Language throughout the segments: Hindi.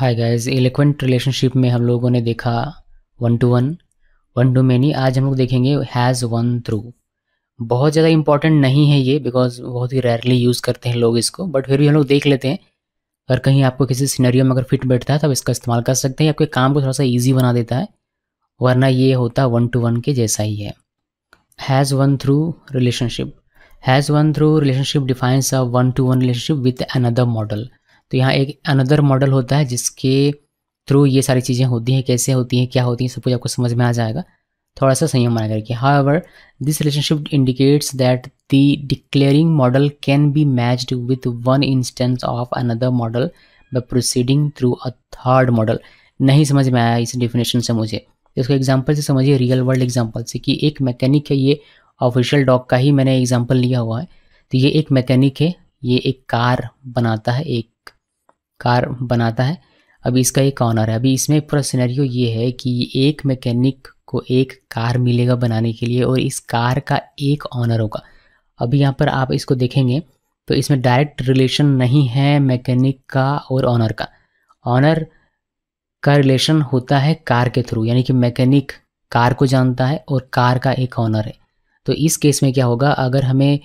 हाय गाइस एलिक्वेंट रिलेशनशिप में हम लोगों ने देखा one to one one two many आज हम लोग देखेंगे हैज़ वन थ्रू बहुत ज़्यादा इंपॉर्टेंट नहीं है ये बिकॉज बहुत ही रेयरली यूज़ करते हैं लोग इसको बट फिर भी हम लोग देख लेते हैं अगर कहीं आपको किसी सीनरियो में अगर फिट बैठता है तो इसका इस्तेमाल कर सकते हैं आपके काम को थोड़ा सा ईजी बना देता है वरना ये होता वन टू वन के जैसा ही है has one through relationship has one through relationship defines a one to one relationship with another model तो यहाँ एक अनदर मॉडल होता है जिसके थ्रू ये सारी चीज़ें होती हैं कैसे होती हैं क्या होती हैं सब कुछ आपको समझ में आ जाएगा थोड़ा सा संयम बना करके however this relationship indicates that the declaring model can be matched with one instance of another model the proceeding through a third model नहीं समझ में आया इस डिफिनेशन से मुझे इसको एग्जाम्पल से समझिए रियल वर्ल्ड एग्जाम्पल से कि एक मैकेनिक है ये ऑफिशियल डॉग का ही मैंने एग्जाम्पल लिया हुआ है तो ये एक मैकेनिक है ये एक कार बनाता है एक कार बनाता है अभी इसका एक ऑनर है अभी इसमें पूरा सिनेरियो ये है कि एक मैकेनिक को एक कार मिलेगा बनाने के लिए और इस कार का एक ऑनर होगा अभी यहाँ पर आप इसको देखेंगे तो इसमें डायरेक्ट रिलेशन नहीं है मैकेनिक का और ऑनर का ऑनर का रिलेशन होता है कार के थ्रू यानी कि मैकेनिक कार को जानता है और कार का एक ऑनर है तो इस केस में क्या होगा अगर हमें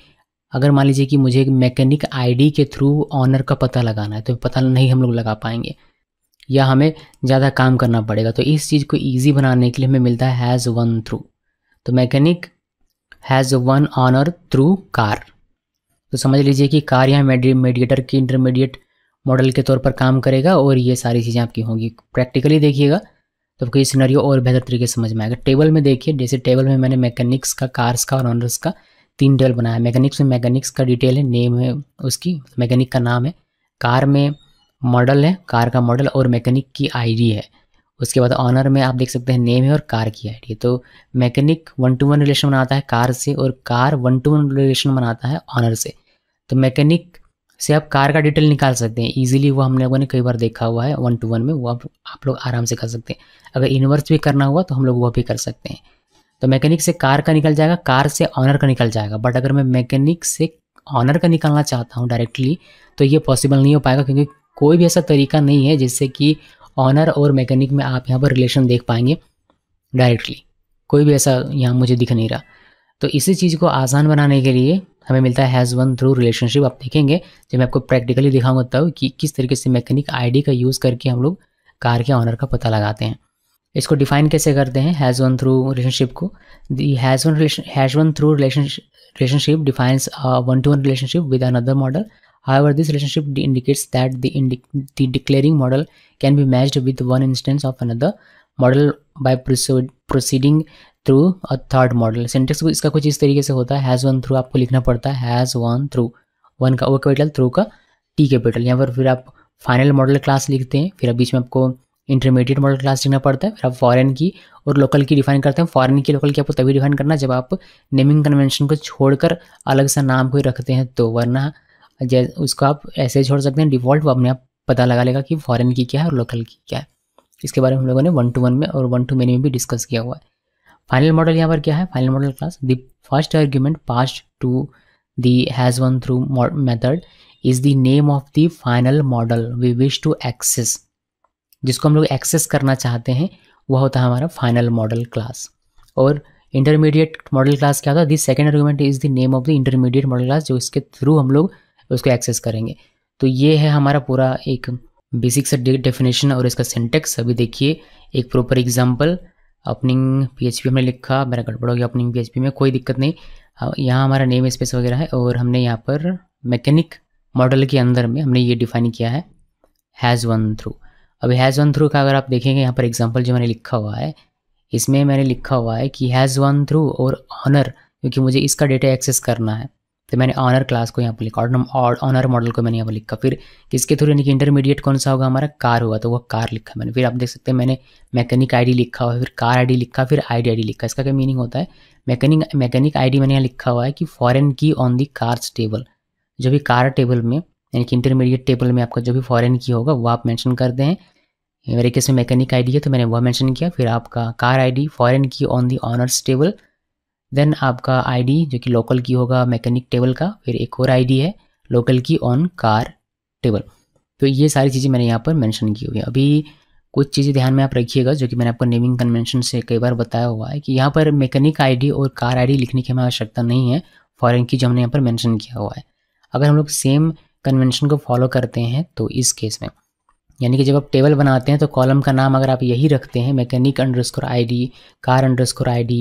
अगर मान लीजिए कि मुझे मैकेनिक आईडी के थ्रू ऑनर का पता लगाना है तो पता नहीं हम लोग लगा पाएंगे या हमें ज़्यादा काम करना पड़ेगा तो इस चीज़ को ईजी बनाने के लिए हमें मिलता है हैज़ वन थ्रू तो mechanic has one owner through car तो समझ लीजिए कि कार यहाँ मेडिएटर की इंटरमीडिएट मॉडल के तौर पर काम करेगा और ये सारी चीज़ें आपकी होंगी प्रैक्टिकली देखिएगा तो आपको ये सिनेरियो और बेहतर तरीके से समझ में आएगा टेबल में देखिए जैसे टेबल में मैंने मैकेनिक्स का कार्स का और ऑनर्स का तीन डेल बनाया मैकेनिक्स में मैकेनिक्स का डिटेल है नेम है उसकी मैकेनिक का नाम है कार में मॉडल है कार का मॉडल और मैकेनिक की आईडी है उसके बाद ऑनर में आप देख सकते हैं नेम है और कार की आईडी तो mechanic one to one relation बनाता है कार से और car one to one relation बनाता है ऑनर से तो मैकेनिक से आप कार का डिटेल निकाल सकते हैं इजीली वो हम लोगों ने कई बार देखा हुआ है वन टू वन में वो आप, आप लोग आराम से कर सकते हैं अगर इन्वर्स भी करना हुआ तो हम लोग वह भी कर सकते हैं तो मैकेनिक से कार का निकल जाएगा कार से ऑनर का निकल जाएगा बट अगर मैं मैकेनिक से ऑनर का निकालना चाहता हूँ डायरेक्टली तो ये पॉसिबल नहीं हो पाएगा क्योंकि कोई भी ऐसा तरीका नहीं है जिससे कि ऑनर और मैकेनिक में आप यहाँ पर रिलेशन देख पाएंगे डायरेक्टली कोई भी ऐसा यहाँ मुझे दिख नहीं रहा तो इसी चीज़ को आसान बनाने के लिए हमें मिलता है हैज़ वन थ्रू रिलेशनशिप आप देखेंगे जब मैं आपको प्रैक्टिकली दिखाऊंगा तब कि किस तरीके से मैकेनिक आईडी का यूज़ करके हम लोग कार के ऑनर का पता लगाते हैं इसको डिफाइन कैसे करते हैं हैज़ वन थ्रू रिलेशनशिप को the has one relation has one through relationship defines one to one relationship with another model hi this this relationship indicates that the the declaring model can be matched with one instance of another model by proceeding through a third model syntax इसका कुछ इस तरीके से होता है हैज़ वन थ्रू आपको लिखना पड़ता है हैज़ वन थ्रू वन का ओ कैपिटल थ्रू का टी कैपिटल यहाँ पर फिर आप फाइनल मॉडल क्लास लिखते हैं फिर बीच में आपको इंटरमीडिएट मॉडल क्लास लिखना पड़ता है फिर आप फॉरेन की और लोकल की डिफाइन करते हैं फॉरेन की लोकल की आपको तभी डिफाइन करना जब आप नेमिंग कन्वेंशन को छोड़कर अलग सा नाम कोई रखते हैं तो वरना जैसे उसको आप ऐसे छोड़ सकते हैं डिफ़ॉल्ट वो अपने आप पता लगा लेगा कि फॉरेन की क्या है और लोकल की क्या है इसके बारे में हम लोगों ने वन टू वन में और वन टू मेनी में भी डिस्कस किया हुआ है फाइनल मॉडल यहाँ पर क्या है final model class the first argument pass to the has one through method is the name of the final model we wish to access जिसको हम लोग एक्सेस करना चाहते हैं वह होता है हमारा फाइनल मॉडल क्लास और इंटरमीडिएट मॉडल क्लास क्या होता है this second argument is the name of the intermediate model class जो इसके थ्रू हम लोग उसको एक्सेस करेंगे तो ये है हमारा पूरा एक बेसिक सा डेफिनेशन और इसका सेंटेक्स अभी देखिए एक प्रॉपर एग्जाम्पल अपनिंग पी हमने लिखा मेरा गड़बड़ हो गया अपनिंग पी में कोई दिक्कत नहीं यहाँ हमारा नेम स्पेस वगैरह है और हमने यहाँ पर मैकेनिक मॉडल के अंदर में हमने ये डिफाइन किया है हैज़ वन थ्रू अब हैज़ वन थ्रू का अगर आप देखेंगे यहाँ पर एग्जाम्पल जो मैंने लिखा हुआ है इसमें मैंने लिखा हुआ है कि हैज़ वन थ्रू और ऑनर क्योंकि मुझे इसका डेटा एक्सेस करना है तो मैंने ऑनर क्लास को यहाँ पर लिखा और ऑनर मॉडल को मैंने यहाँ पर लिखा फिर किसके थ्रू यानी कि इंटरमीडिएट कौन सा होगा हमारा कार हुआ तो वो कार लिखा मैंने फिर आप देख सकते हैं मैंने मैकेनिक आईडी लिखा हुआ फिर कार आईडी लिखा फिर आईडी आईडी लिखा इसका क्या मीनिंग होता है मैकेनिक मैकेनिक आई मैंने यहाँ लिखा हुआ है कि फॉरन की ऑन दी कार्स टेबल जो भी कार टेबल में यानी कि इंटरमीडिएट टेबल में आपका जो भी फ़ॉरन की होगा वो आप मैंशन कर दें मेरे केस में मैकेनिक आईडी है तो मैंने वह मेंशन किया फिर आपका car ID foreign key on the owners table then आपका आईडी जो कि लोकल की होगा मैकेनिक टेबल का फिर एक और आईडी है लोकल की ऑन कार टेबल तो ये सारी चीज़ें मैंने यहाँ पर मैंशन की हुई है अभी कुछ चीज़ें ध्यान में आप रखिएगा जो कि मैंने आपको नेमिंग कन्वेंशन से कई बार बताया हुआ है कि यहाँ पर मैकेनिक आईडी और कार आईडी लिखने की हमें आवश्यकता नहीं है फॉरेन की जो हमने यहाँ पर मेंशन किया हुआ है अगर हम लोग सेम कन्वेंशन को फॉलो करते हैं तो इस केस में यानी कि जब आप टेबल बनाते हैं तो कॉलम का नाम अगर आप यही रखते हैं mechanic underscore I D car underscore I D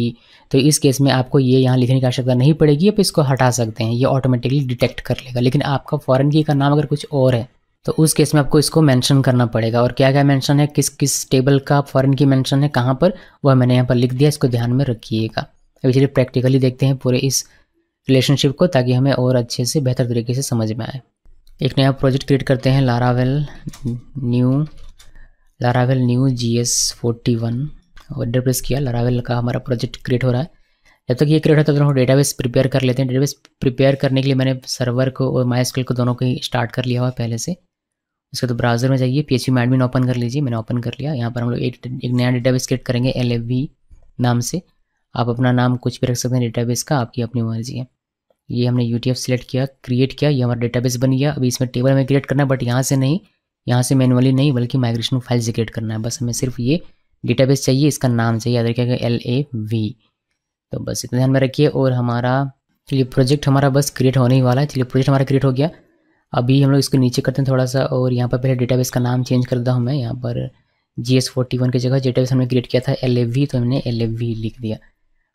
तो इस केस में आपको ये यहाँ लिखने की आवश्यकता नहीं पड़ेगी आप इसको हटा सकते हैं ये ऑटोमेटिकली डिटेक्ट कर लेगा लेकिन आपका फॉरन की का नाम अगर कुछ और है तो उस केस में आपको इसको मेंशन करना पड़ेगा और क्या क्या मेंशन है किस किस टेबल का फॉरन की मेंशन है कहाँ पर वह मैंने यहाँ पर लिख दिया इसको ध्यान में रखिएगा अभी चलिए प्रैक्टिकली देखते हैं पूरे इस रिलेशनशिप को ताकि हमें और अच्छे से बेहतर तरीके से समझ में आए एक नया प्रोजेक्ट क्रिएट करते हैं Laravel new Laravel new G S forty one और प्रेस किया लारावेल का हमारा प्रोजेक्ट क्रिएट हो रहा है जब तक ये क्रिएट होता है तो हम डेटाबेस प्रिपेयर कर लेते हैं डेटाबेस प्रिपेयर करने के लिए मैंने सर्वर को और माई को दोनों को ही स्टार्ट कर लिया हुआ है पहले से उसके तो ब्राउज़र में जाइए पी एच मैडमिन ओपन कर लीजिए मैंने ओपन कर लिया यहाँ पर हम लोग एक, एक नया डेटाबेस क्रिएट करेंगे एल नाम से आप अपना नाम कुछ भी रख सकते हैं डेटाबेस का आपकी अपनी मर्जी है ये हमने यू सिलेक्ट किया क्रिएट किया ये हमारा डेटाबेस बन गया अभी इसमें टेबल हमें क्रिएट करना है बट यहाँ से नहीं यहाँ से मैनुअली नहीं बल्कि माइग्रेशन फाइल से क्रिएट करना है बस हमें सिर्फ ये डेटाबेस चाहिए इसका नाम चाहिए याद रखिएगा एल ए वी तो बस इतना ध्यान में रखिए और हमारा चलिए प्रोजेक्ट हमारा बस क्रिएट होने ही वाला है चलिए प्रोजेक्ट हमारा क्रिएट हो गया अभी हम लोग इसको नीचे करते हैं थोड़ा सा और यहाँ पर पहले डेटाबेस का नाम चेंज कर देता हूँ मैं यहाँ पर जी एस फोर्टी वन की जगह डेटाबेस हमने क्रिएट किया था एल ए वी तो हमने एल ए वी लिख दिया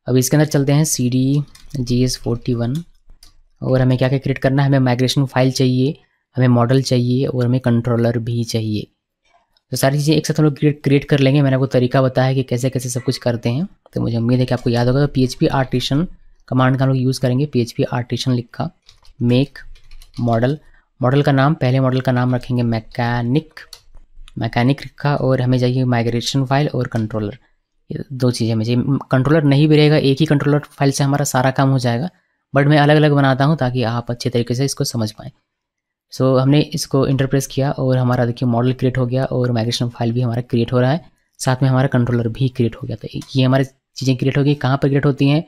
अब इसके अंदर चलते हैं C D G S forty one और हमें क्या क्या क्रिएट करना है हमें माइग्रेशन फाइल चाहिए हमें मॉडल चाहिए और हमें कंट्रोलर भी चाहिए तो सारी चीज़ें एक साथ हम लोग क्रिएट कर लेंगे मैंने आपको तरीका बताया कि कैसे कैसे सब कुछ करते हैं तो मुझे उम्मीद है कि आपको याद होगा तो P H P artisan command का हम लोग यूज़ करेंगे पी एच पी आर्टिशन लिखा मेक मॉडल मॉडल का नाम पहले मॉडल का नाम रखेंगे मैकेनिक मैकेनिक रखा और हमें चाहिए माइग्रेशन फाइल और कंट्रोलर दो चीज़ें हमें चाहिए कंट्रोलर नहीं भी रहेगा एक ही कंट्रोलर फाइल से हमारा सारा काम हो जाएगा बट मैं अलग अलग बनाता हूँ ताकि आप अच्छे तरीके से इसको समझ पाएँ सो so, हमने इसको इंटरप्रेस किया और हमारा देखिए मॉडल क्रिएट हो गया और माइग्रेशन फाइल भी हमारा क्रिएट हो रहा है साथ में हमारा कंट्रोलर भी क्रिएट हो गया तो ये हमारे चीज़ें क्रिएट हो गई कहाँ पर क्रिएट होती हैं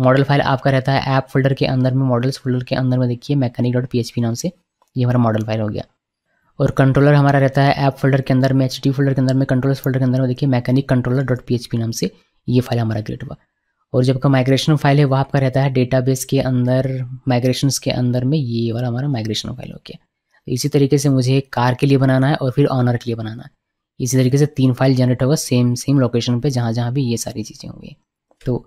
मॉडल फाइल आपका रहता है ऐप फोल्डर के अंदर में मॉडल्स फोल्डर के अंदर में देखिए मैकेनिक डॉट पी नाम से ये हमारा मॉडल फाइल हो गया और कंट्रोलर हमारा रहता है ऐप फोल्डर के अंदर में एच फोल्डर के अंदर में कंट्रोलर फोल्डर के अंदर में देखिए मैकेनिक कंट्रोलर डॉट पी नाम से ये फाइल हमारा क्रिएट हुआ और जब का माइग्रेशन फाइल है वह आपका रहता है डेटाबेस के अंदर माइग्रेशन के अंदर में ये वाला हमारा माइग्रेशन फाइल हो गया इसी तरीके से मुझे कार के लिए बनाना है और फिर ऑनर के लिए बनाना है इसी तरीके से तीन फाइल जनरेट होगा सेम सेम लोकेशन पे जहाँ जहाँ भी ये सारी चीज़ें होंगी तो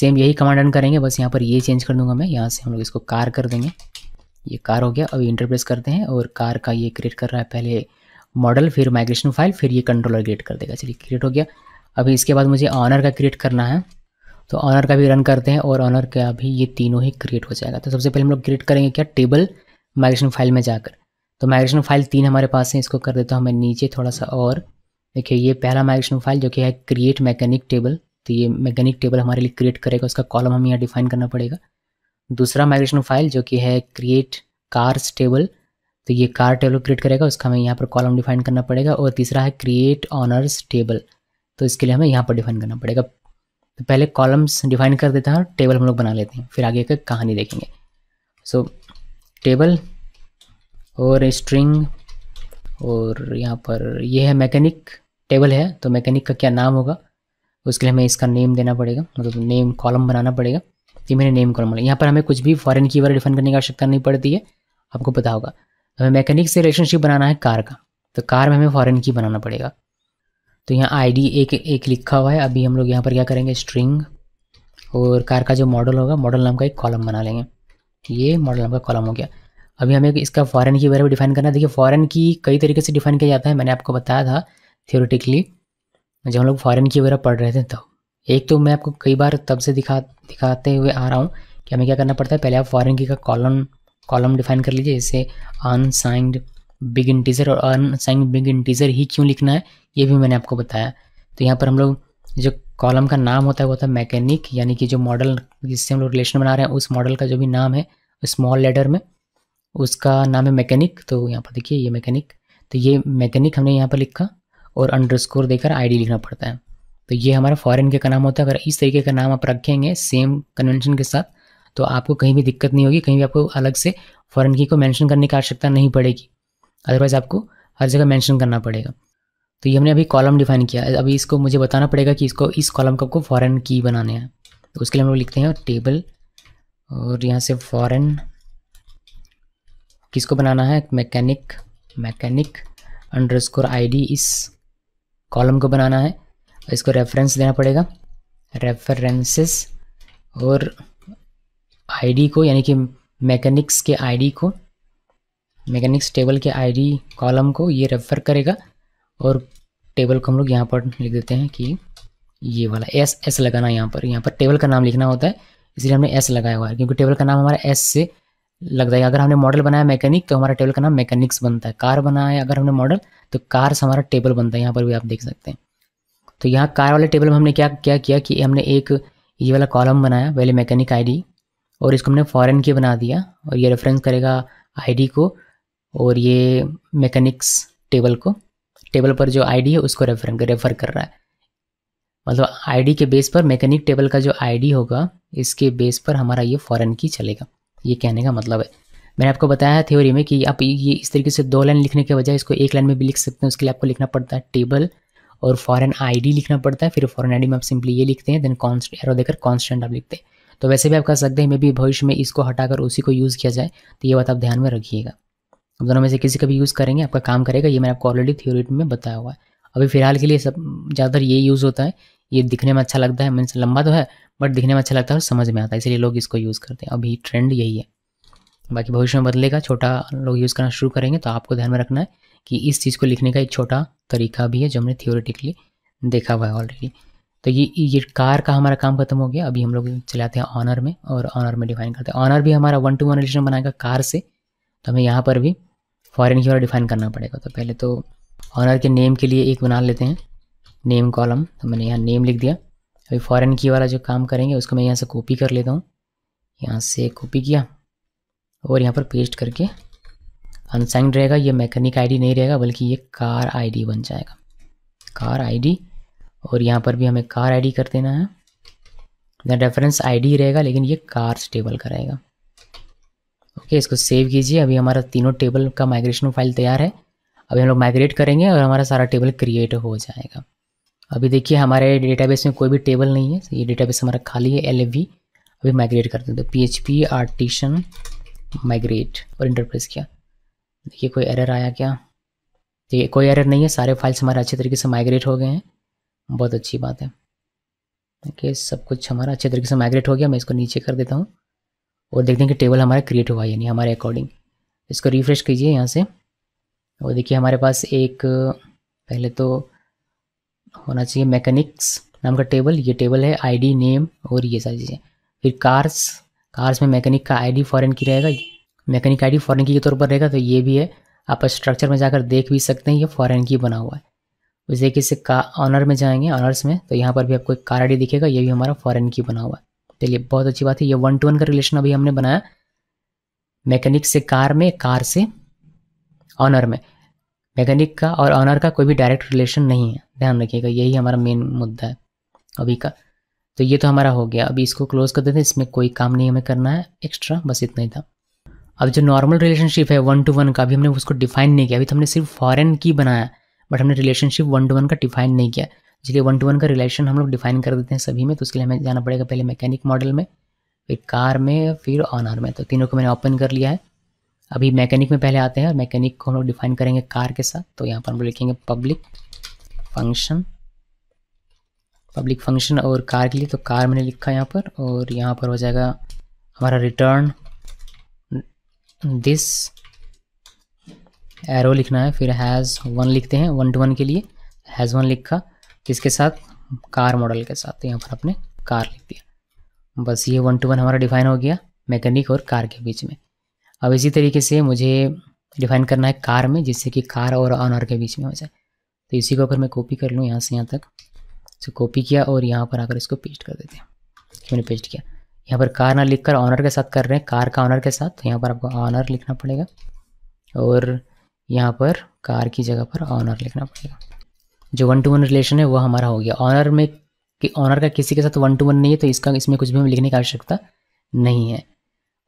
सेम यही कमांड रन करेंगे बस यहाँ पर ये चेंज कर दूंगा मैं यहाँ से हम लोग इसको कार कर देंगे ये कार हो गया अभी इंटरप्रेस करते हैं और कार का ये क्रिएट कर रहा है पहले मॉडल फिर माइग्रेशन फाइल फिर ये कंट्रोलर क्रिएट कर देगा चलिए क्रिएट हो गया अभी इसके बाद मुझे ऑनर का क्रिएट करना है तो ऑनर का भी रन करते हैं और ऑनर का भी ये तीनों ही क्रिएट हो जाएगा तो सबसे पहले हम लोग क्रिएट करेंगे क्या टेबल माइग्रेशन फाइल में जाकर तो माइग्रेशन फाइल तीन हमारे पास है इसको कर देता हूँ मैं नीचे थोड़ा सा और देखिए ये पहला माइग्रेशन फाइल जो कि है क्रिएट मैकेनिक टेबल तो ये मैकेनिक टेबल हमारे लिए क्रिएट करेगा उसका कॉलम हमें यहाँ डिफाइन करना पड़ेगा दूसरा माइग्रेशन फाइल जो कि है क्रिएट कार्स टेबल तो ये कार टेबल क्रिएट करेगा उसका हमें यहाँ पर कॉलम डिफाइन करना पड़ेगा और तीसरा है क्रिएट ऑनर्स टेबल तो इसके लिए हमें यहाँ पर डिफाइन करना पड़ेगा तो पहले कॉलम्स डिफाइन कर देते हैं और टेबल हम लोग बना लेते हैं फिर आगे का कहानी देखेंगे सो so, टेबल और स्ट्रिंग और यहाँ पर ये है मैकेनिक टेबल है तो मैकेनिक का क्या नाम होगा उसके लिए हमें इसका नेम देना पड़ेगा मतलब तो नेम कॉलम बनाना पड़ेगा ये मैंने नेम कॉलम बनाया यहाँ पर हमें कुछ भी फ़ॉरन की वर्ड डिफाइन करने की आवश्यकता नहीं पड़ती है आपको पता होगा हमें मैकेनिक से रिलेशनशिप बनाना है कार का तो कार में हमें फ़ॉरन की बनाना पड़ेगा तो यहाँ आईडी एक एक लिखा हुआ है अभी हम लोग यहाँ पर क्या करेंगे स्ट्रिंग और कार का जो मॉडल होगा मॉडल नाम का एक कॉलम बना लेंगे ये मॉडल नाम का कॉलम हो गया अभी हमें इसका फॉरेन की वगैरह डिफाइन करना है देखिए फॉरेन की कई तरीके से डिफाइन किया जाता है मैंने आपको बताया था थियोरेटिकली जब हम लोग फॉरेन की वगैरह पढ़ रहे थे तब तो। एक तो मैं आपको कई बार तब से दिखा दिखाते हुए आ रहा हूँ कि हमें क्या करना पड़ता है पहले आप फॉरेन की का कॉलम कॉलम डिफाइन कर लीजिए जैसे अनसाइंड बिग इंटीज़र और अनसाइन बिग इंटीज़र ही क्यों लिखना है ये भी मैंने आपको बताया तो यहाँ पर हम लोग जो कॉलम का नाम होता है वो होता है मैकेनिक यानी कि जो मॉडल जिससे हम लोग रिलेशन बना रहे हैं उस मॉडल का जो भी नाम है स्मॉल लेटर में उसका नाम है मैकेनिक तो यहाँ पर देखिए ये मैकेनिक तो ये मैकेनिक हमने यहाँ पर लिखा और अंडरस्कोर देकर आईडी लिखना पड़ता है तो ये हमारा फॉरेन के का नाम होता है अगर इस तरीके का नाम आप रखेंगे सेम कन्वेंशन के साथ तो आपको कहीं भी दिक्कत नहीं होगी कहीं भी आपको अलग से फॉरेन की को मेंशन करने की आवश्यकता नहीं पड़ेगी अदरवाइज़ आपको हर जगह मेंशन करना पड़ेगा तो ये हमने अभी कॉलम डिफाइन किया अभी इसको मुझे बताना पड़ेगा कि इसको इस कॉलम को आपको फॉरन की बनाने हैं तो उसके लिए हम लोग लिखते हैं टेबल और यहाँ से फॉरन किसको बनाना है mechanic mechanic underscore I इस कॉलम को बनाना है इसको रेफरेंस देना पड़ेगा रेफरेंसेस और आईडी को यानी कि मैकेनिक्स के आईडी को मैकेनिक्स टेबल के आईडी कॉलम को ये रेफर करेगा और टेबल को हम लोग यहाँ पर लिख देते हैं कि ये वाला एस एस लगाना यहाँ पर यहाँ पर टेबल का नाम लिखना होता है इसलिए हमने एस लगाया हुआ है क्योंकि टेबल का नाम हमारा एस से लग जाएगा अगर हमने मॉडल बनाया मैकेनिक तो हमारा टेबल का नाम मैकेनिक्स बनता है कार बनाया अगर हमने मॉडल तो कार से हमारा टेबल बनता है यहाँ पर भी आप देख सकते हैं तो यहाँ कार वाले टेबल में हमने क्या क्या किया कि हमने एक ये वाला कॉलम बनाया पहले मैकेनिक आईडी और इसको हमने फॉरेन की बना दिया और ये रेफरेंस करेगा आईडी को और ये मैकेनिक्स टेबल को टेबल पर जो आईडी है उसको रेफर रेफर कर रहा है मतलब आईडी के बेस पर मैकेनिक टेबल का जो आईडी होगा इसके बेस पर हमारा ये फॉरन की चलेगा ये कहने का मतलब है मैंने आपको बताया थ्योरी में कि आप ये इस तरीके से दो लाइन लिखने के बजाय इसको एक लाइन में भी लिख सकते हैं उसके लिए आपको लिखना पड़ता है टेबल और फॉरन आईडी लिखना पड़ता है फिर फॉरन आईडी में आप सिंपली ये लिखते हैं देन कॉन्स्टेंट एरो देकर कॉन्स्टेंट आप लिखते हैं तो वैसे भी आप कर सकते हैं मे भी भविष्य में इसको हटाकर उसी को यूज़ किया जाए तो ये बात आप ध्यान में रखिएगा अब दोनों में से किसी का भी यूज़ करेंगे आपका काम करेगा ये मैंने आपको ऑलरेडी थ्योरी में बताया हुआ है अभी फ़िलहाल के लिए सब ज़्यादातर ये यूज़ होता है ये दिखने में अच्छा लगता है मीन्स लंबा तो है बट दिखने में अच्छा लगता है और समझ में आता है इसलिए लोग इसको यूज़ करते हैं अभी ट्रेंड यही है बाकी भविष्य में बदलेगा छोटा लोग यूज़ करना शुरू करेंगे तो आपको ध्यान में रखना है कि इस चीज़ को लिखने का एक छोटा तरीका भी है जो हमने थियोरेटिकली देखा हुआ है ऑलरेडी तो ये ये कार का हमारा काम खत्म हो गया अभी हम लोग चलाते हैं ऑनर में और ऑनर में डिफाइन करते हैं ऑनर भी हमारा वन टू वन रिलेशन बनाएगा कार से तो हमें यहाँ पर भी फ़ॉरन की और डिफाइन करना पड़ेगा तो पहले तो ऑनर के नेम के लिए एक बना लेते हैं नेम कॉलम तो मैंने यहाँ नेम लिख दिया अभी फ़ॉरन की वाला जो काम करेंगे उसको मैं यहाँ से कॉपी कर लेता हूँ यहाँ से कॉपी किया और यहाँ पर पेस्ट करके अनसाइंड रहेगा ये मैकेनिक आईडी नहीं रहेगा बल्कि ये कार आईडी बन जाएगा कार आईडी और यहाँ पर भी हमें कार आईडी कर देना है रेफरेंस आईडी रहेगा लेकिन ये कार स्टेबल का रहेगा ओके इसको सेव कीजिए अभी हमारा तीनों टेबल का माइग्रेशन फाइल तैयार है अभी हम लोग माइग्रेट करेंगे और हमारा सारा टेबल क्रिएट हो जाएगा अभी देखिए हमारे डेटाबेस में कोई भी टेबल नहीं है ये डेटाबेस हमारा खाली है एल अभी माइग्रेट कर तो P H P artisan migrate और इंटरप्रेस किया देखिए कोई एरर आया क्या देखिए कोई एरर नहीं है सारे फाइल्स हमारे अच्छे तरीके से माइग्रेट हो गए हैं बहुत अच्छी बात है ओके सब कुछ हमारा अच्छे तरीके से माइग्रेट हो गया मैं इसको नीचे कर देता हूँ और देखते हैं कि टेबल हमारा क्रिएट हुआ है यानी हमारे अकॉर्डिंग इसको रिफ्रेश कीजिए यहाँ से और देखिए हमारे पास एक पहले तो होना चाहिए मैकेनिक्स नाम का टेबल ये टेबल है आईडी नेम और ये सारी चीज़ें फिर कार्स कार्स में मैकेनिक का आईडी फॉरेन की रहेगा मैकेनिक आईडी फॉरेन की के तौर पर रहेगा तो ये भी है आप स्ट्रक्चर में जाकर देख भी सकते हैं ये फॉरेन की बना हुआ है उस तरीके से का ऑनर में जाएंगे ऑनर्स में तो यहाँ पर भी आपको एक कार आई दिखेगा ये भी हमारा फॉरन की बना हुआ है चलिए बहुत अच्छी बात है ये वन टू वन का रिलेशन अभी हमने बनाया मैकेनिक से कार में कार से ऑनर में मैकेनिक का और ऑनर का कोई भी डायरेक्ट रिलेशन नहीं है ध्यान रखिएगा यही हमारा मेन मुद्दा है अभी का तो ये तो हमारा हो गया अभी इसको क्लोज कर देते हैं इसमें कोई काम नहीं हमें करना है एक्स्ट्रा बस इतना ही था अब जो नॉर्मल रिलेशनशिप है वन टू वन का अभी हमने उसको डिफाइन नहीं किया अभी तो हमने सिर्फ फॉरेन की बनाया बट हमने रिलेशनशिप वन टू वन का डिफाइन नहीं किया इसलिए वन टू वन का रिलेशन हम लोग डिफाइन कर देते हैं सभी में तो उसके लिए हमें जाना पड़ेगा पहले मैकेनिक मॉडल में फिर कार में फिर ऑनर में तो तीनों को मैंने ओपन कर लिया है अभी मैकेनिक में पहले आते हैं और मैकेनिक को हम लोग डिफाइन करेंगे कार के साथ तो यहाँ पर हम लोग लिखेंगे पब्लिक फंक्शन पब्लिक फंक्शन और कार के लिए तो कार मैंने लिखा यहाँ पर और यहाँ पर हो जाएगा हमारा रिटर्न दिस एरो लिखना है फिर हैज़ वन लिखते हैं वन टू वन के लिए हैज़ वन लिखा किसके साथ कार मॉडल के साथ तो यहाँ पर आपने कार लिख दिया बस ये वन टू वन हमारा डिफाइन हो गया मैकेनिक और कार के बीच में अब इसी तरीके से मुझे डिफाइन करना है कार में जिससे कि कार और ऑनर के बीच में हो जाए तो इसी को अगर मैं कॉपी कर लूँ यहाँ से यहाँ तक तो कॉपी किया और यहाँ पर आकर इसको पेस्ट कर देते हैं मैंने पेस्ट किया यहाँ पर कार ना लिख कर ऑनर के साथ कर रहे हैं कार का ऑनर के साथ तो यहाँ पर आपको ऑनर लिखना पड़ेगा और यहाँ पर कार की जगह पर ऑनर लिखना पड़ेगा जो वन टू वन रिलेशन है वो हमारा हो गया ऑनर में कि ऑनर का किसी के साथ वन टू वन नहीं है तो इसका इसमें कुछ भी हमें लिखने की आवश्यकता नहीं है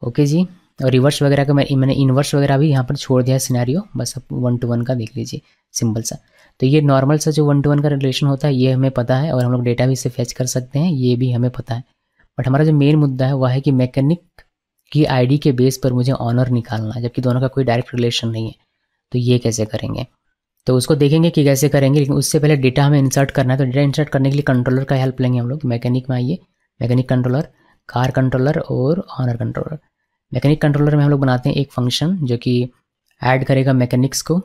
ओके जी और रिवर्स वगैरह का मैं मैंने इनवर्स वगैरह भी यहाँ पर छोड़ दिया है बस आप वन टू वन का देख लीजिए सिंपल सा तो ये नॉर्मल सा जो वन टू वन का रिलेशन होता है ये हमें पता है और हम लोग डेटा भी इसे फैच कर सकते हैं ये भी हमें पता है बट हमारा जो मेन मुद्दा है वह है कि मैकेनिक की आईडी के बेस पर मुझे ऑनर निकालना जबकि दोनों का कोई डायरेक्ट रिलेशन नहीं है तो ये कैसे करेंगे तो उसको देखेंगे कि कैसे करेंगे लेकिन उससे पहले डेटा हमें इंसर्ट करना है तो डेटा इंसर्ट करने के लिए कंट्रोलर का हेल्प लेंगे हम लोग मैकेनिक में आइए मैकेनिक कंट्रोलर कार कंट्रोलर और ऑनर कंट्रोलर मैकेनिक कंट्रोलर में हम लोग बनाते हैं एक फंक्शन जो कि ऐड करेगा मैकेनिक्स को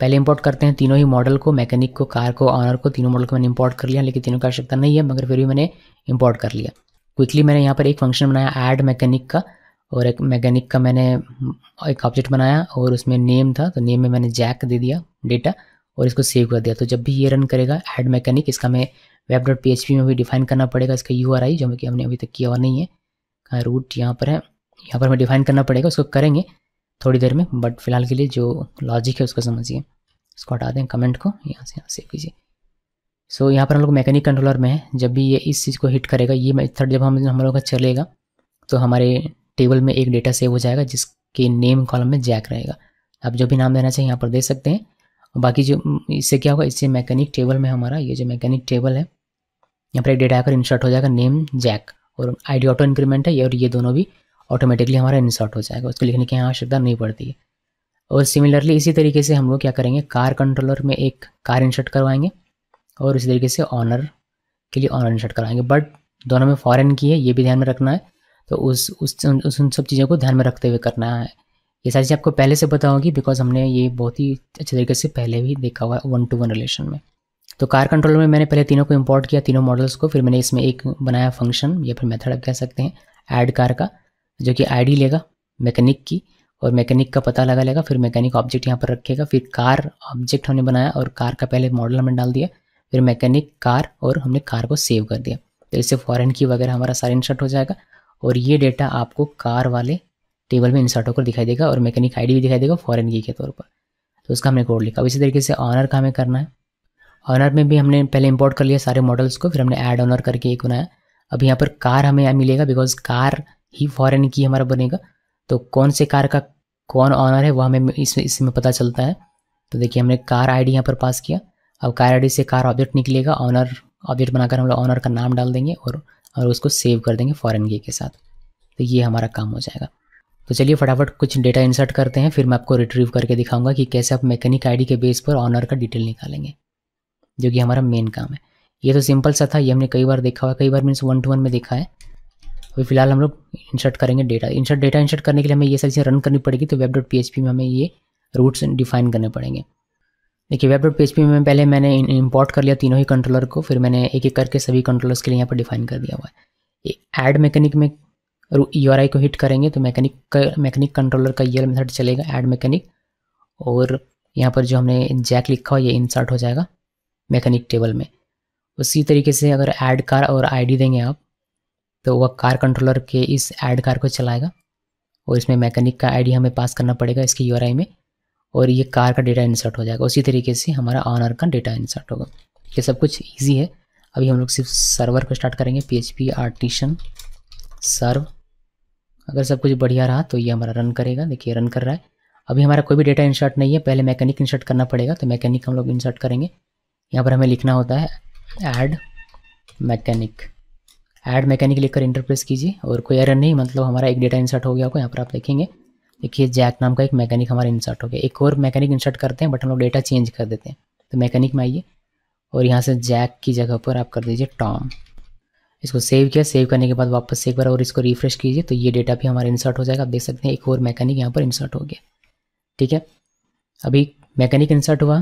पहले इंपोर्ट करते हैं तीनों ही मॉडल को मैकेनिक को कार को ऑनर को तीनों मॉडल को मैंने इंपोर्ट कर लिया लेकिन तीनों का आवश्यकता नहीं है मगर फिर भी मैंने इंपोर्ट कर लिया क्विकली मैंने यहाँ पर एक फंक्शन बनाया ऐड मैकेनिक का और एक मैकेनिक का मैंने एक ऑब्जेक्ट बनाया और उसमें नेम था तो नेम में मैंने जैक दे दिया डेटा और इसको सेव कर दिया तो जब भी ये रन करेगा हेड मैकेनिक इसका हमें वेब डॉट पी में भी डिफाइन करना पड़ेगा इसका यू आर आई जो कि हमने अभी तक किया हुआ नहीं है का रूट यहाँ पर है यहाँ पर हमें डिफाइन करना पड़ेगा उसको करेंगे थोड़ी देर में बट फिलहाल के लिए जो लॉजिक है उसको समझिए इसको हटा दें कमेंट को यहाँ से यहाँ सेव कीजिए सो so, यहाँ पर हम लोग मैकेनिक कंट्रोलर में है जब भी ये इस चीज़ को हिट करेगा ये मेथड जब हम हम लोग का चलेगा तो हमारे टेबल में एक डेटा सेव हो जाएगा जिसके नेम कॉलम में जैक रहेगा आप जो भी नाम देना चाहिए यहाँ पर दे सकते हैं बाकी जो इससे क्या होगा इससे मैकेनिक टेबल में हमारा ये जो मैकेनिक टेबल है यहाँ पर एक डेटा आकर इंसर्ट हो जाएगा नेम जैक और आईडी ऑटो इंक्रीमेंट है ये और ये दोनों भी ऑटोमेटिकली हमारा इंसर्ट हो जाएगा उसको लिखने की यहाँ आवश्यकता नहीं पड़ती है और सिमिलरली इसी तरीके से हम लोग क्या करेंगे कार कंट्रोलर में एक कार इंसर्ट करवाएंगे और इसी तरीके से ऑनर के लिए ऑनर इंसर्ट करवाएंगे बट दोनों में फॉरन की है ये भी ध्यान में रखना है तो उस उस उन सब चीज़ों को ध्यान में रखते हुए करना है ये सारी चीज़ आपको पहले से पता होगी बिकॉज हमने ये बहुत ही अच्छे तरीके से पहले भी देखा हुआ है वन टू वन रिलेशन में तो कार कंट्रोलर में मैंने पहले तीनों को इम्पोर्ट किया तीनों मॉडल्स को फिर मैंने इसमें एक बनाया फंक्शन या फिर मेथड आप कह सकते हैं ऐड कार का जो कि आईडी लेगा मैकेनिक की और मैकेनिक का पता लगा लेगा फिर मैकेनिक ऑब्जेक्ट यहाँ पर रखेगा फिर कार ऑब्जेक्ट हमने बनाया और कार का पहले मॉडल हमने डाल दिया फिर मैकेनिक कार और हमने कार को सेव कर दिया तो इससे फॉरन की वगैरह हमारा सारा इंसर्ट हो जाएगा और ये डेटा आपको कार वाले टेबल में इंसर्ट होकर दिखाई देगा और मैकेनिक आईडी भी दिखाई देगा फॉरन की के तौर पर तो उसका हमने कोड लिखा अब इसी तरीके से ऑनर का हमें करना है ऑनर में भी हमने पहले इंपोर्ट कर लिया सारे मॉडल्स को फिर हमने ऐड ऑनर करके एक बनाया अब यहाँ पर कार हमें मिलेगा बिकॉज कार ही फॉरन की हमारा बनेगा तो कौन से कार का कौन ऑनर है वो हमें इसमें इसमें पता चलता है तो देखिए हमने कार डी यहाँ पर पास किया अब कार डी से कार ऑब्जेक्ट निकलेगा ऑनर ऑब्जेक्ट बनाकर हम लोग ऑनर का नाम डाल देंगे और और उसको सेव कर देंगे फॉरन की के साथ तो ये हमारा काम हो जाएगा तो चलिए फटाफट कुछ डेटा इंसर्ट करते हैं फिर मैं आपको रिट्रीव करके दिखाऊंगा कि कैसे आप मैकेनिक आईडी के बेस पर ऑनर का डिटेल निकालेंगे जो कि हमारा मेन काम है ये तो सिंपल सा था ये हमने कई बार देखा हुआ कई बार मीन्स वन टू वन में देखा है अभी फिलहाल हम लोग इंसर्ट करेंगे डेटा इंसर्ट डेटा इंसर्ट करने के लिए हमें ये सारी चीज़ें रन करनी पड़ेगी तो वेब डॉट पी में हमें ये रूट्स डिफाइन करने पड़ेंगे देखिए वेब डॉट पी में पहले मैंने इम्पोर्ट कर लिया तीनों ही कंट्रोलर को फिर मैंने एक एक करके सभी कंट्रोलर्स के लिए यहाँ पर डिफाइन कर दिया हुआ है एड मैकेनिक में और यू e को हिट करेंगे तो मैकेनिक मैकेनिक कंट्रोलर का ये मेथड e चलेगा ऐड मैकेनिक और यहाँ पर जो हमने जैक लिखा हो ये इंसर्ट हो जाएगा मैकेनिक टेबल में उसी तरीके से अगर ऐड कार और आईडी देंगे आप तो वह कार कंट्रोलर के इस ऐड कार को चलाएगा और इसमें मैकेनिक का आईडी हमें पास करना पड़ेगा इसके यू e में और ये कार का डेटा इंसर्ट हो जाएगा उसी तरीके से हमारा ऑनर का डेटा इंसर्ट होगा ये सब कुछ ईजी है अभी हम लोग सिर्फ सर्वर को स्टार्ट करेंगे P H P artisan serve अगर सब कुछ बढ़िया रहा तो ये हमारा रन करेगा देखिए रन कर रहा है अभी हमारा कोई भी डेटा इंसर्ट नहीं है पहले मैकेनिक इंसर्ट करना पड़ेगा तो मैकेनिक हम लोग इंसर्ट करेंगे यहाँ पर हमें लिखना होता है ऐड मैकेनिक ऐड मैकेनिक लिखकर इंटरप्रेस कीजिए और कोई एरर नहीं मतलब हमारा एक डेटा इंसर्ट हो गया होगा यहाँ पर आप देखेंगे देखिए जैक नाम का एक मैकेनिक हमारा इंसर्ट हो गया एक और मैकेनिक इंसर्ट करते हैं बट हम लोग डेटा चेंज कर देते हैं तो मैकेनिक में आइए और यहाँ से जैक की जगह पर आप कर दीजिए टॉम इसको सेव किया सेव करने के बाद वापस से एक बार और इसको रिफ्रेश कीजिए तो ये डेटा भी हमारा इंसर्ट हो जाएगा आप देख सकते हैं एक और मैकेनिक यहाँ पर इंसर्ट हो गया ठीक है अभी मैकेनिक इंसर्ट हुआ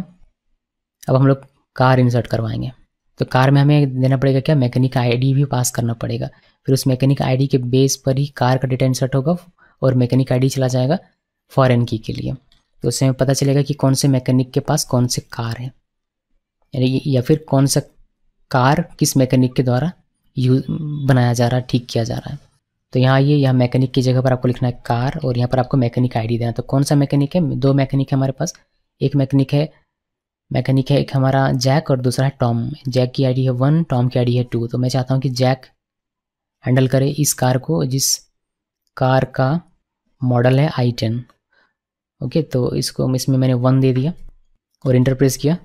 अब हम लोग कार इंसर्ट करवाएंगे तो कार में हमें देना पड़ेगा क्या मैकेनिक आईडी भी पास करना पड़ेगा फिर उस मैकेनिक आईडी के बेस पर ही कार का डेटा इंसर्ट होगा और मैकेनिक आईडी चला जाएगा फॉरेन की के लिए तो उससे हमें पता चलेगा कि कौन से मैकेनिक के पास कौन से कार है यानी या फिर कौन सा कार किस मैकेनिक के द्वारा यूज बनाया जा रहा है ठीक किया जा रहा है तो यहाँ आइए यहाँ मैकेनिक की जगह पर आपको लिखना है कार और यहाँ पर आपको मैकेनिक आईडी देना तो कौन सा मैकेनिक है दो मैकेनिक है हमारे पास एक मैकेनिक है मैकेनिक है एक हमारा जैक और दूसरा है टॉम जैक की आईडी है वन टॉम की आईडी है टू तो मैं चाहता हूँ कि जैक हैंडल करे इस कार को जिस कार का मॉडल है आई टेन ओके तो इसको इसमें मैंने वन दे दिया और इंटरप्रेस किया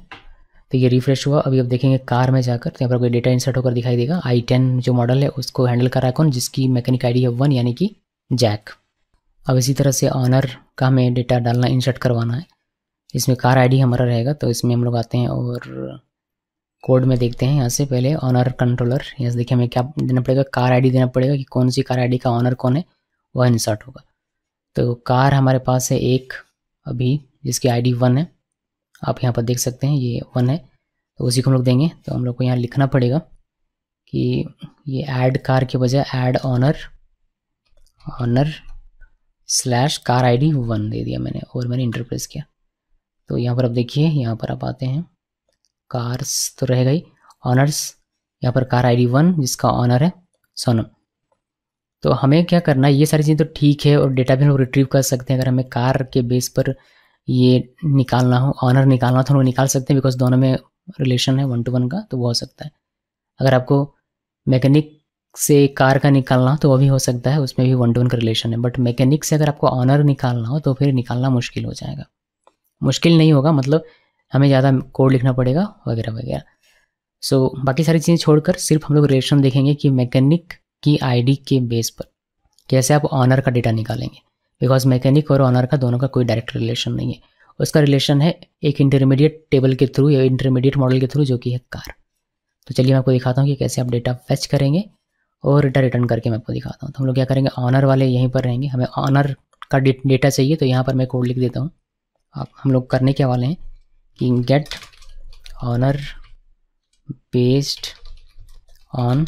तो ये रिफ्रेश हुआ अभी आप देखेंगे कार में जाकर तो यहाँ पर कोई डेटा इंसर्ट होकर दिखाई देगा आई टेन जो मॉडल है उसको हैंडल कर रहा है कौन जिसकी मैकेनिक आईडी है वन यानी कि जैक अब इसी तरह से ऑनर का हमें डेटा डालना इंसर्ट करवाना है इसमें कार आईडी हमारा रहेगा तो इसमें हम लोग आते हैं और कोड में देखते हैं यहाँ से पहले ऑनर कंट्रोलर यहाँ से देखिए हमें क्या देना पड़ेगा कार डी देना पड़ेगा कि कौन सी कार डी का ऑनर कौन है वह इंसर्ट होगा तो कार हमारे पास है एक अभी जिसकी डी वन है आप यहाँ पर देख सकते हैं ये वन है तो उसी को हम लोग देंगे तो हम लोग को यहाँ लिखना पड़ेगा कि ये ऐड कार के बजाय add owner owner slash car ID one दे दिया मैंने और मैंने इंटरप्रेस किया तो यहाँ पर आप देखिए यहाँ पर आप आते हैं कार्स तो रह गई ऑनर्स यहाँ पर कार आईडी वन जिसका ऑनर है सोनम तो हमें क्या करना है ये सारी चीज़ें तो ठीक है और डेटा भी हम लोग रिट्रीव कर सकते हैं अगर हमें कार के बेस पर ये निकालना हो ऑनर निकालना हो तो निकाल सकते हैं बिकॉज दोनों में रिलेशन है वन टू वन का तो वो हो सकता है अगर आपको मैकेनिक से कार का निकालना हो तो वो भी हो सकता है उसमें भी वन टू वन का रिलेशन है बट मैकेनिक से अगर आपको ऑनर निकालना हो तो फिर निकालना मुश्किल हो जाएगा मुश्किल नहीं होगा मतलब हमें ज़्यादा कोड लिखना पड़ेगा वगैरह वगैरह सो so, बाकी सारी चीज़ें छोड़कर सिर्फ हम लोग रिलेशन देखेंगे कि मैकेनिक की आईडी के बेस पर कैसे आप ऑनर का डेटा निकालेंगे बिकॉज मैकेनिक और ऑनर का दोनों का कोई डायरेक्ट रिलेशन नहीं है उसका रिलेशन है एक इंटरमीडिएट टेबल के थ्रू या इंटरमीडिएट मॉडल के थ्रू जो कि है कार तो चलिए मैं आपको दिखाता हूँ कि कैसे आप डेटा फैच करेंगे और डेटा रिटर्न करके मैं आपको दिखाता हूँ तो हम लोग क्या करेंगे ऑनर वाले यहीं पर रहेंगे हमें ऑनर का डेटा चाहिए तो यहाँ पर मैं कोड लिख देता हूँ आप हम लोग करने के वाले हैं कि get owner based on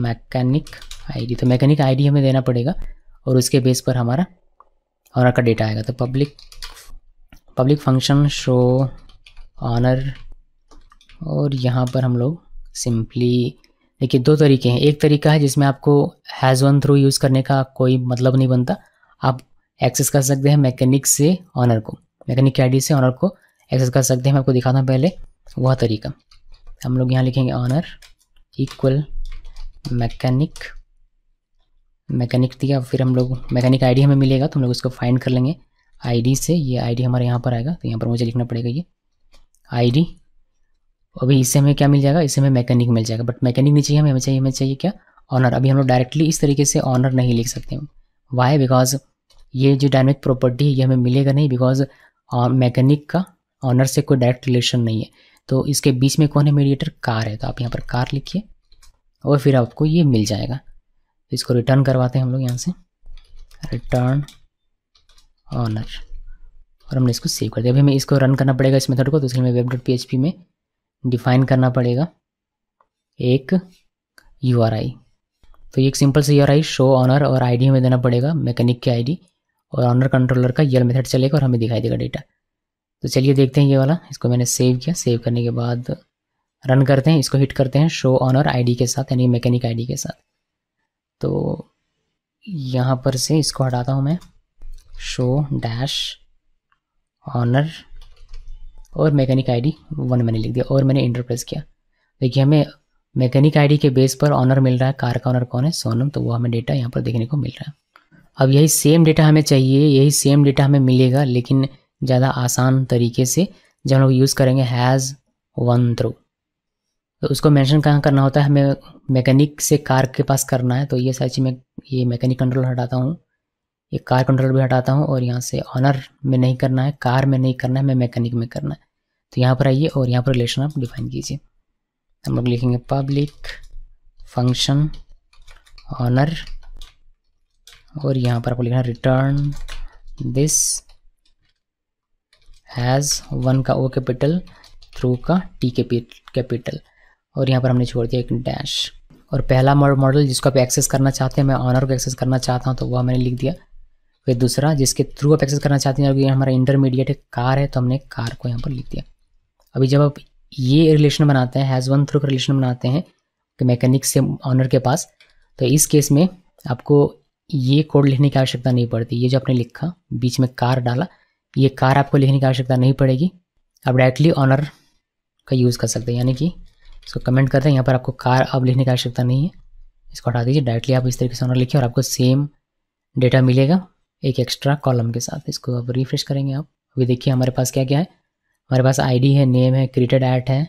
mechanic ID तो मैकेनिक आईडी हमें देना पड़ेगा और उसके बेस पर हमारा और आपका डेटा आएगा तो public public function show owner और यहाँ पर हम लोग सिंपली देखिए दो तरीके हैं एक तरीका है जिसमें आपको हैज़ वन थ्रू यूज़ करने का कोई मतलब नहीं बनता आप एक्सेस कर सकते हैं मैकेनिक से ऑनर को मैकेनिक आईडी से ऑनर को एक्सेस कर सकते हैं मैं आपको दिखाता हूँ पहले वह तरीका हम लोग यहाँ लिखेंगे ऑनर इक्वल मैकेनिक मैकेनिक दिया फिर हम लोग मैकेनिक आईडी हमें मिलेगा तो हम लोग उसको फाइंड कर लेंगे आईडी से ये आईडी हमारे यहाँ पर आएगा तो यहाँ पर मुझे लिखना पड़ेगा ये आईडी अभी इससे हमें क्या मिल जाएगा इससे हमें मैकेनिक मिल जाएगा बट मैकेनिक नहीं चाहिए हमें हमें चाहिए हमें चाहिए क्या ऑनर अभी हम लोग डायरेक्टली इस तरीके से ऑनर नहीं लिख सकते वाई बिकॉज ये जो डायनेमिक प्रॉपर्टी है ये हमें मिलेगा नहीं बिकॉज मैकेनिक का ऑनर से कोई डायरेक्ट रिलेशन नहीं है तो इसके बीच में कौन है मीडिएटर कार है तो आप यहाँ पर कार लिखिए और फिर आपको ये मिल जाएगा तो इसको रिटर्न करवाते हैं हम लोग यहाँ से रिटर्न ऑनर और हमने इसको सेव कर दिया अभी हमें इसको रन करना पड़ेगा इस मेथड को तो इसलिए हमें वेब डॉट पी में डिफाइन करना पड़ेगा एक यू तो ये एक सिंपल से यू आर शो ऑनर और आई हमें देना पड़ेगा मैकेनिक की आई और ऑनर कंट्रोलर का यल मेथड चलेगा और हमें दिखाई देगा डेटा तो चलिए देखते हैं ये वाला इसको मैंने सेव किया सेव करने के बाद रन करते हैं इसको हिट करते हैं शो ऑनर आईडी के साथ यानी मैकेनिक आईडी के साथ तो यहाँ पर से इसको हटाता हूँ मैं शो डैश ऑनर और मैकेनिक आईडी वन मैंने लिख दिया और मैंने इंटर प्रेस किया देखिए हमें मैकेनिक आईडी के बेस पर ऑनर मिल रहा है कार का ऑनर कौन है सोनम तो वो हमें डेटा यहाँ पर देखने को मिल रहा है अब यही सेम डेटा हमें चाहिए यही सेम डेटा हमें मिलेगा लेकिन ज़्यादा आसान तरीके से जब हम लोग यूज़ करेंगे हैज़ वन थ्रू तो उसको मेंशन कहाँ करना होता है हमें मैकेनिक से कार के पास करना है तो ये सारी चीज़ मैं ये मैकेनिक कंट्रोल हटाता हूँ ये कार कंट्रोल भी हटाता हूँ और यहाँ से ऑनर में नहीं करना है कार में नहीं करना है हमें मैकेनिक में करना है तो यहाँ पर आइए और यहाँ पर रिलेशन आप डिफाइन कीजिए हम लोग लिखेंगे पब्लिक फंक्शन ऑनर और यहाँ पर आपको लिखना रिटर्न दिस हैज़ वन का ओ कैपिटल थ्रू का टी कैपिटल और यहाँ पर हमने छोड़ दिया एक डैश और पहला मॉडल जिसको आप एक्सेस करना चाहते हैं मैं ऑनर को एक्सेस करना चाहता हूँ तो वह मैंने लिख दिया फिर दूसरा जिसके थ्रू आप एक्सेस करना चाहते हैं हमारा इंटरमीडिएट है कार है तो हमने कार को यहाँ पर लिख दिया अभी जब आप ये रिलेशन बनाते हैं हैज़ वन थ्रू का रिलेशन बनाते हैं कि मैकेनिक से ऑनर के पास तो इस केस में आपको ये कोड लिखने की आवश्यकता नहीं पड़ती ये जो आपने लिखा बीच में कार डाला ये कार आपको लिखने की आवश्यकता नहीं पड़ेगी आप डायरेक्टली ऑनर का यूज़ कर सकते हैं यानी कि इसको कमेंट करते हैं यहाँ पर आपको कार अब लिखने की आवश्यकता नहीं है इसको हटा दीजिए डायरेक्टली आप इस तरीके से ऑनर लिखिए और आपको सेम डेटा मिलेगा एक एक्स्ट्रा कॉलम के साथ इसको अब रिफ्रेश करेंगे आप अभी देखिए हमारे पास क्या क्या है हमारे पास आईडी है नेम है क्रिएटेड ऐट है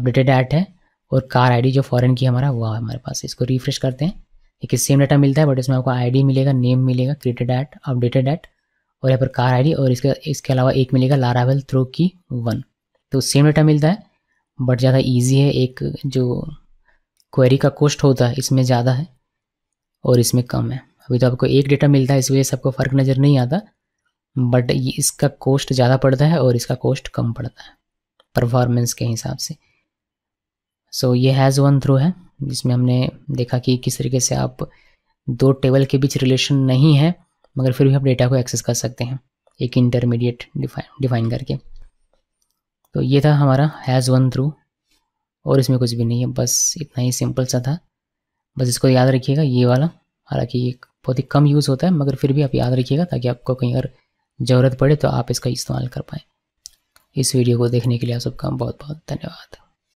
अपडेटेड ऐट है और कार आईडी जो फॉरेन की हमारा हुआ है हमारे पास इसको रिफ्रेश करते हैं देखिए सेम डाटा मिलता है बट इसमें आपको आईडी मिलेगा नेम मिलेगा क्रिएटेड ऐट अपडेटेड ऐट और यहाँ पर कार आई और इसके इसके अलावा एक मिलेगा लारावेल थ्रो की वन तो सेम डाटा मिलता है बट ज़्यादा ईजी है एक जो क्वेरी का कोस्ट होता है इसमें ज़्यादा है और इसमें कम है अभी तो आपको एक डेटा मिलता है इस वजह से आपको फ़र्क नज़र नहीं आता बट इसका कोस्ट ज़्यादा पड़ता है और इसका कोस्ट कम पड़ता है परफॉर्मेंस के हिसाब से सो so, ये हैज़ वन थ्रू है जिसमें हमने देखा कि किस तरीके से आप दो टेबल के बीच रिलेशन नहीं है मगर फिर भी आप डेटा को एक्सेस कर सकते हैं एक इंटरमीडिएट डिफाइन डिफाइन करके तो ये था हमारा हैज़ वन थ्रू और इसमें कुछ भी नहीं है बस इतना ही सिंपल सा था बस इसको याद रखिएगा ये वाला हालांकि ये बहुत ही कम यूज़ होता है मगर फिर भी आप याद रखिएगा ताकि आपको कहीं अगर ज़रूरत पड़े तो आप इसका इस्तेमाल कर पाएँ इस वीडियो को देखने के लिए आप सबका बहुत बहुत धन्यवाद